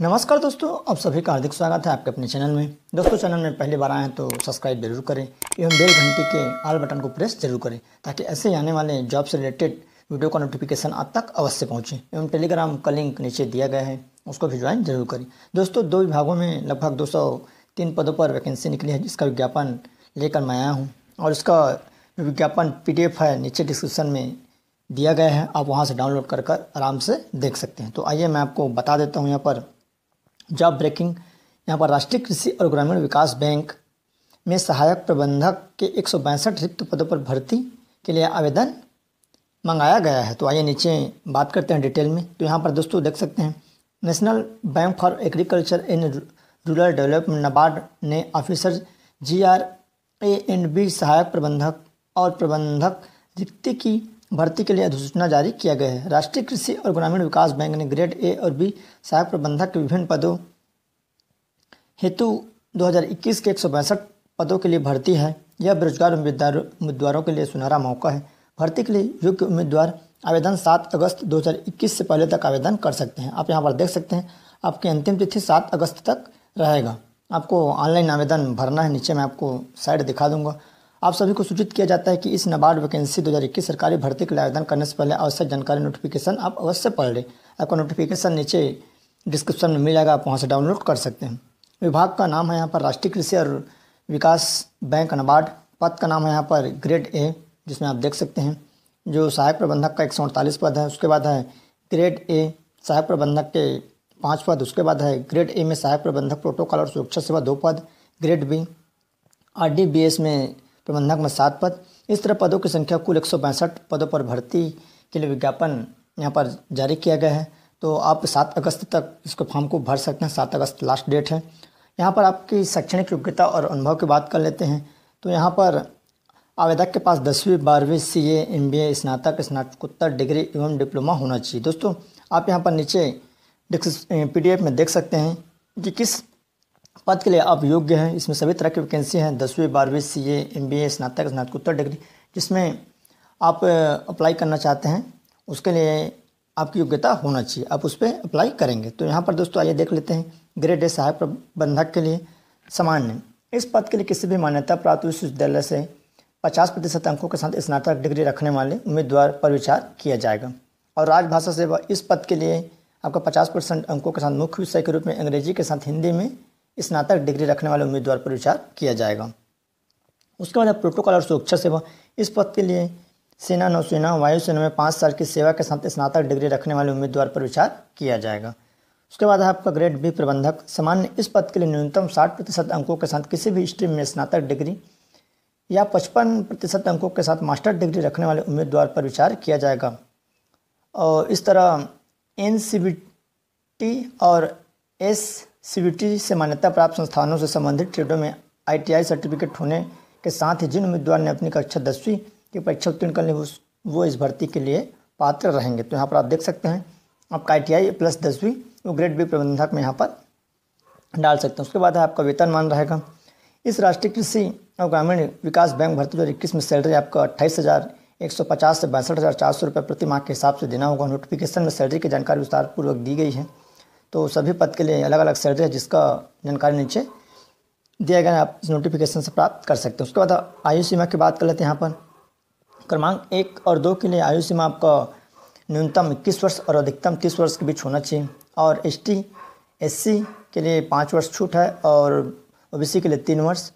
नमस्कार दोस्तों आप सभी का हार्दिक स्वागत है आपके अपने चैनल में दोस्तों चैनल में पहली बार आए हैं तो सब्सक्राइब जरूर करें एवं बेल घंटी के आल बटन को प्रेस जरूर करें ताकि ऐसे आने वाले जॉब से रिलेटेड वीडियो का नोटिफिकेशन आप तक अवश्य पहुंचे एवं टेलीग्राम का लिंक नीचे दिया गया है उसको भी ज्वाइन जरूर करें दोस्तों दो विभागों में लगभग दो तीन पदों पर वैकेंसी निकली है जिसका विज्ञापन लेकर मैं आया हूँ और इसका विज्ञापन पी है नीचे डिस्क्रिप्सन में दिया गया है आप वहाँ से डाउनलोड कर आराम से देख सकते हैं तो आइए मैं आपको बता देता हूँ यहाँ पर जॉब ब्रेकिंग यहाँ पर राष्ट्रीय कृषि और ग्रामीण विकास बैंक में सहायक प्रबंधक के एक रिक्त पदों पर भर्ती के लिए आवेदन मंगाया गया है तो आइए नीचे बात करते हैं डिटेल में तो यहाँ पर दोस्तों देख सकते हैं National Bank for Agriculture in Rural Development NABARD ने officer G R A and B सहायक प्रबंधक और प्रबंधक रिक्ति की भर्ती के लिए अधिसूचना जारी किया गया है राष्ट्रीय कृषि और ग्रामीण विकास बैंक ने ग्रेड ए और बी सहायक प्रबंधक के विभिन्न पदों हेतु 2021 के एक पदों के लिए भर्ती है यह बेरोजगार उम्मीदवारों के लिए सुनहरा मौका है भर्ती के लिए योग्य उम्मीदवार आवेदन 7 अगस्त 2021 से पहले तक आवेदन कर सकते हैं आप यहाँ पर देख सकते हैं आपकी अंतिम तिथि 7 अगस्त तक रहेगा आपको ऑनलाइन आवेदन भरना है नीचे मैं आपको साइड दिखा दूंगा आप सभी को सूचित किया जाता है कि इस नबार्ड वैकेंसी दो सरकारी भर्ती के लिए आवेदन करने से पहले आवश्यक जानकारी नोटिफिकेशन आप अवश्य पढ़ लें आपको नोटिफिकेशन नीचे डिस्क्रिप्शन में मिल जाएगा आप वहाँ से डाउनलोड कर सकते हैं विभाग का नाम है यहाँ पर राष्ट्रीय कृषि और विकास बैंक नबार्ड पद का नाम है यहाँ पर ग्रेड ए जिसमें आप देख सकते हैं जो सहायक प्रबंधक का एक पद है उसके बाद है ग्रेड ए सहायक प्रबंधक के पाँच पद उसके बाद है ग्रेड ए में सहायक प्रबंधक प्रोटोकॉल और सुरक्षा सेवा दो पद grade B R D B S में प्रबंधक में सात पद इस तरह पदों की संख्या कुल एक पदों पर भर्ती के लिए विज्ञापन यहाँ पर जारी किया गया है तो आप सात अगस्त तक इसको फॉर्म को भर सकते हैं सात अगस्त लास्ट डेट है यहाँ पर आपकी शैक्षणिक योग्यता और अनुभव की बात कर लेते हैं तो यहाँ पर आवेदक के पास दसवीं बारहवीं सी ए एम बी ए स्नातक स्नातकोत्तर डिग्री एवं डिप्लोमा होना चाहिए दोस्तों आप यहाँ पर नीचे पी डी एफ में देख सकते हैं कि किस पद के लिए आप योग्य हैं इसमें सभी तरह की वैकेंसी हैं दसवीं बारहवीं सी ए एम बी ए स्नातक स्नातकोत्तर डिग्री जिसमें आप अप्लाई करना चाहते हैं उसके लिए आपकी योग्यता होना चाहिए आप उस पर अप्लाई करेंगे तो यहाँ पर दोस्तों आइए देख लेते हैं ग्रेड ए सहायक प्रबंधक के लिए सामान्य इस पद के लिए किसी भी मान्यता प्राप्त विश्वविद्यालय से पचास प्रतिशत अंकों के साथ स्नातक डिग्री रखने वाले उम्मीदवार पर विचार किया जाएगा और राजभाषा सेवा इस पद के लिए आपका पचास परसेंट अंकों के साथ मुख्य विषय के रूप में अंग्रेजी के साथ हिंदी में स्नातक डिग्री रखने वाले उम्मीदवार पर विचार किया जाएगा उसके बाद प्रोटोकॉल और सुरक्षा सेवा इस पद के लिए सेना नौसेना वायुसेना में पाँच साल की सेवा के साथ स्नातक डिग्री रखने वाले उम्मीदवार पर विचार किया जाएगा उसके बाद आपका ग्रेड बी प्रबंधक सामान्य इस पद के लिए न्यूनतम साठ प्रतिशत अंकों के साथ किसी भी स्ट्रीम में स्नातक डिग्री या पचपन प्रतिशत अंकों के साथ मास्टर डिग्री रखने वाले उम्मीदवार पर विचार किया जाएगा और इस तरह एन और एस सीबीटी से मान्यता प्राप्त संस्थानों से संबंधित ट्रेडों में आईटीआई सर्टिफिकेट होने के साथ ही जिन उम्मीदवार ने अपनी कक्षा दसवीं की परीक्षा उत्तीर्ण कर ली वो इस भर्ती के लिए पात्र रहेंगे तो यहाँ पर आप देख सकते हैं आपका आई प्लस दसवीं वो ग्रेड बी प्रबंधक में यहाँ पर डाल सकते हैं उसके बाद है आपका वेतनमान रहेगा इस राष्ट्रीय कृषि और ग्रामीण विकास बैंक भर्ती दो इक्कीस में सैलरी आपको अट्ठाईस हज़ार एक सौ पचास से बासठ हज़ार चार सौ रुपये प्रति माह के हिसाब से देना होगा नोटिफिकेशन में सैलरी की जानकारी विस्तारपूर्वक दी गई है तो सभी पद के लिए अलग अलग सैलरी है जिसका जानकारी नीचे दिया गया आप इस नोटिफिकेशन से प्राप्त कर सकते हैं उसके बाद आयु सीमा की बात कर लेते हैं यहाँ पर क्रमांक एक और दो के लिए आयु सीमा आपका न्यूनतम इक्कीस वर्ष और अधिकतम तीस वर्ष के बीच होना चाहिए और एस टी एस के लिए पाँच वर्ष छूट है और ओ के लिए तीन वर्ष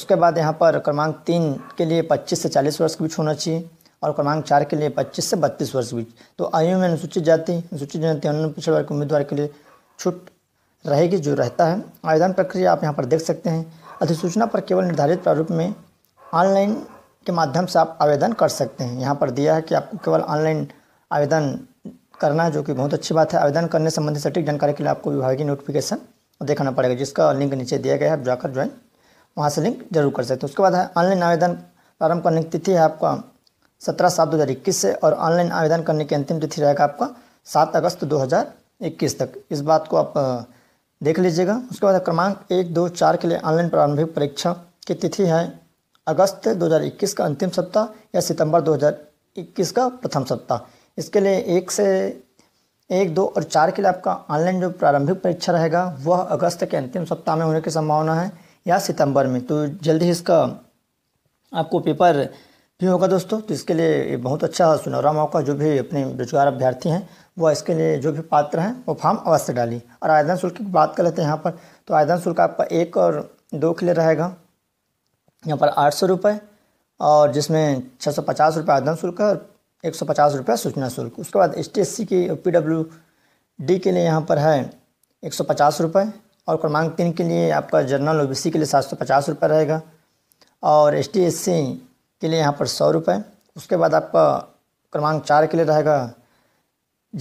उसके बाद यहाँ पर क्रमांक तीन के लिए पच्चीस से चालीस वर्ष के बीच होना चाहिए और क्रमांक चार के लिए पच्चीस से बत्तीस वर्ष बीच तो आयु में अनुसूचित जाति अनुसूचित जनजाति अन्य पिछड़े वर्ग उम्मीदवार के लिए छूट रहेगी जो रहता है आवेदन प्रक्रिया आप यहाँ पर देख सकते हैं अधिसूचना पर केवल निर्धारित प्रारूप में ऑनलाइन के माध्यम से आप आवेदन कर सकते हैं यहाँ पर दिया है कि आपको केवल ऑनलाइन आवेदन करना है जो कि बहुत अच्छी बात है आवेदन करने संबंधी सटीक जानकारी के लिए आपको विभागीय नोटिफिकेशन देखना पड़ेगा जिसका लिंक नीचे दिया गया है आप जाकर ज्वाइन वहाँ से लिंक जरूर कर सकते हैं उसके बाद है ऑनलाइन आवेदन प्रारंभ करने की तिथि है आपका सत्रह सात दो हज़ार इक्कीस से और ऑनलाइन आवेदन करने की अंतिम तिथि रहेगा आपका सात अगस्त दो हज़ार इक्कीस तक इस बात को आप देख लीजिएगा उसके बाद क्रमांक एक दो चार के लिए ऑनलाइन प्रारंभिक परीक्षा की तिथि है अगस्त 2021 का अंतिम सप्ताह या सितंबर 2021 का प्रथम सप्ताह इसके लिए एक से एक दो और चार के लिए आपका ऑनलाइन जो प्रारंभिक परीक्षा रहेगा वह अगस्त के अंतिम सप्ताह में होने की संभावना है या सितंबर में तो जल्दी ही इसका आपको पेपर ही होगा दोस्तों तो इसके लिए बहुत अच्छा सुनहरा मौका जो भी अपने बेरोजगार अभ्यर्थी हैं वो इसके लिए जो भी पात्र हैं वो फॉर्म अवश्य डालिए और आयदन शुल्क की बात कर लेते हैं यहाँ पर तो आयदन शुल्क आपका एक और दो के लिए रहेगा यहाँ पर आठ सौ रुपये और जिसमें छः सौ पचास रुपये आयदन शुल्क है और एक सौ पचास रुपये सूचना शुल्क उसके बाद एस टी एस सी की पी डब्ल्यू डी के लिए यहाँ पर है एक सौ पचास रुपये और क्रमांक तीन के लिए आपका जनरल ओ बी सी के लिए सात सौ पचास रुपये रहेगा और एस टी एस सी के लिए यहाँ पर सौ रुपये उसके बाद आपका क्रमांक चार के लिए रहेगा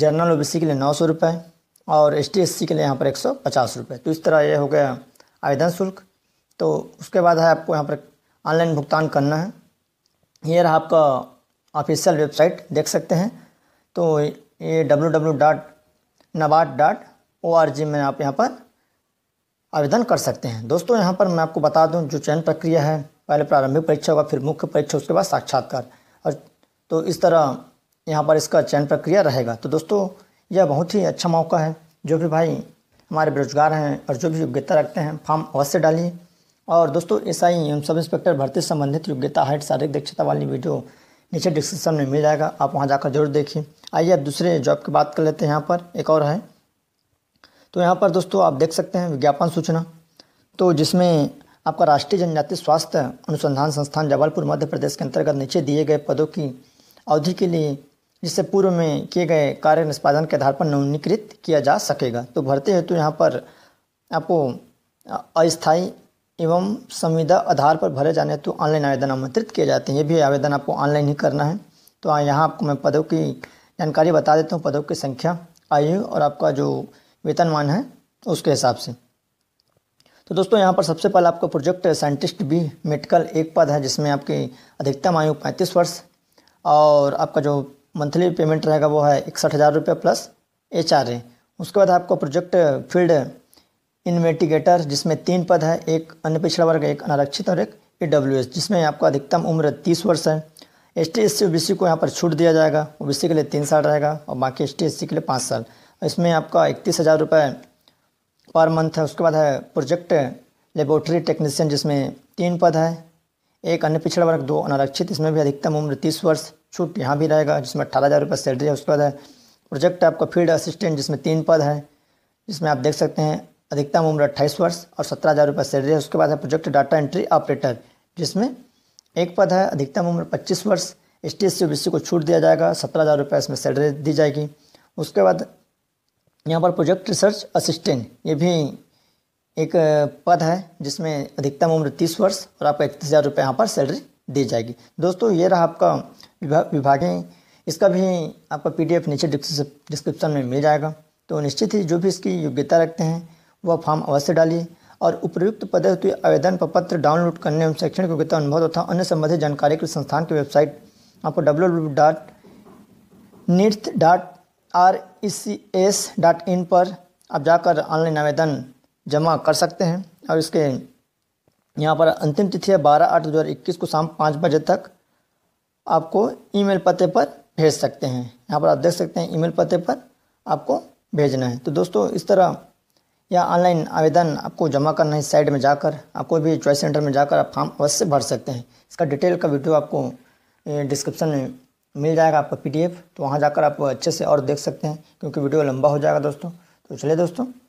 जनरल ओ के लिए नौ सौ रुपये और एस टी के लिए यहाँ पर एक सौ पचास रुपये तो इस तरह ये हो गया आवेदन शुल्क तो उसके बाद है आपको यहाँ पर ऑनलाइन भुगतान करना है ये रहा आपका ऑफिशियल वेबसाइट देख सकते हैं तो ये W W dot NABARD dot O R G में आप यहाँ पर आवेदन कर सकते हैं दोस्तों यहाँ पर मैं आपको बता दूँ जो चयन प्रक्रिया है पहले प्रारंभिक परीक्षा होगा फिर मुख्य परीक्षा उसके बाद साक्षात्कार और तो इस तरह यहाँ पर इसका चयन प्रक्रिया रहेगा तो दोस्तों यह बहुत ही अच्छा मौका है जो भी भाई हमारे बेरोजगार हैं और जो भी योग्यता रखते हैं फॉर्म अवश्य डालिए और दोस्तों एस आई सब इंस्पेक्टर भर्ती संबंधित योग्यता हाइट शारीरिक दक्षता वाली वीडियो नीचे डिस्क्रिप्शन में मिल जाएगा आप वहाँ जाकर जरूर देखिए आइए अब दूसरे जॉब की बात कर लेते हैं यहाँ पर एक और है तो यहाँ पर दोस्तों आप देख सकते हैं विज्ञापन सूचना तो जिसमें आपका राष्ट्रीय जनजातीय स्वास्थ्य अनुसंधान संस्थान जबलपुर मध्य प्रदेश के अंतर्गत नीचे दिए गए पदों की अवधि के लिए जिससे पूर्व में किए गए कार्य निष्पादन के आधार पर नवीनीकृत किया जा सकेगा तो भर्ती हेतु यहाँ पर आपको अस्थायी एवं संविदा आधार पर भरे जाने हेतु ऑनलाइन आवेदन आमंत्रित किए जाते हैं ये भी आवेदन आपको ऑनलाइन ही करना है तो यहाँ आपको मैं पदों की जानकारी बता देता हूँ पदों की संख्या आयु और आपका जो वेतनमान है उसके हिसाब से तो दोस्तों यहाँ पर सबसे पहले आपका प्रोजेक्ट साइंटिस्ट बी मेडिकल एक पद है जिसमें आपकी अधिकतम आयु पैंतीस वर्ष और आपका जो मंथली पेमेंट रहेगा वो है इकसठ हज़ार रुपये प्लस एच आर ए उसके बाद आपका प्रोजेक्ट फील्ड इन्वेटिगेटर जिसमें तीन पद है एक अन्य पिछड़ा वर्ग एक अनारक्षित और एक ई डब्ल्यू एस जिसमें आपका अधिकतम उम्र तीस वर्ष है S T S C O B C को यहाँ पर छूट दिया जाएगा ओ बी सी के लिए तीन साल रहेगा और बाकी एस टी एस सी के लिए पाँच साल इसमें आपका इकतीस हज़ार रुपये पर मंथ है उसके बाद है प्रोजेक्ट लेबोरेटरी टेक्नीशियन जिसमें तीन पद है एक अन्य पिछड़ा वर्ग दो अनारक्षित इसमें भी अधिकतम उम्र तीस वर्ष छूट यहाँ भी रहेगा जिसमें अट्ठारह हज़ार रुपये सैलरी है उसके बाद है प्रोजेक्ट आपका फील्ड असिस्टेंट जिसमें तीन पद है जिसमें आप देख सकते हैं अधिकतम उम्र अट्ठाईस वर्ष और सत्रह हज़ार रुपये सैलरी है उसके बाद है प्रोजेक्ट डाटा एंट्री ऑपरेटर जिसमें एक पद है अधिकतम उम्र पच्चीस वर्ष एस टी एस को छूट दिया जाएगा सत्रह हज़ार रुपये इसमें सैलरी दी जाएगी उसके बाद यहाँ पर प्रोजेक्ट रिसर्च असिस्टेंट ये भी एक पद है जिसमें अधिकतम उम्र तीस वर्ष और आपको इकतीस हज़ार रुपये यहाँ पर सैलरी दी जाएगी दोस्तों ये रहा आपका विभा, विभागीय इसका भी आपका पीडीएफ नीचे डिस्क्रिप्शन में मिल जाएगा तो निश्चित ही जो भी इसकी योग्यता रखते हैं वह फॉर्म अवश्य डालिए और उपयुक्त पद हेतु आवेदन पत्र डाउनलोड करने एवं शैक्षणिक योग्यता अनुभव तथा अन्य संबंधित जानकारी के संस्थान की वेबसाइट आपको W W dot NIT dot R E C S dot in पर आप जाकर ऑनलाइन आवेदन जमा कर सकते हैं और इसके यहाँ पर अंतिम तिथि है बारह आठ दो हज़ार इक्कीस को शाम पाँच बजे तक आपको ईमेल पते पर भेज सकते हैं यहाँ पर आप देख सकते हैं ईमेल पते पर आपको भेजना है तो दोस्तों इस तरह या ऑनलाइन आवेदन आपको जमा करना है साइट में जाकर आप कोई भी चॉइस सेंटर में जाकर आप फॉर्म अवश्य भर सकते हैं इसका डिटेल का वीडियो आपको डिस्क्रिप्शन में मिल जाएगा आपको पी तो वहाँ जाकर आप अच्छे से और देख सकते हैं क्योंकि वीडियो लंबा हो जाएगा दोस्तों तो चलिए दोस्तों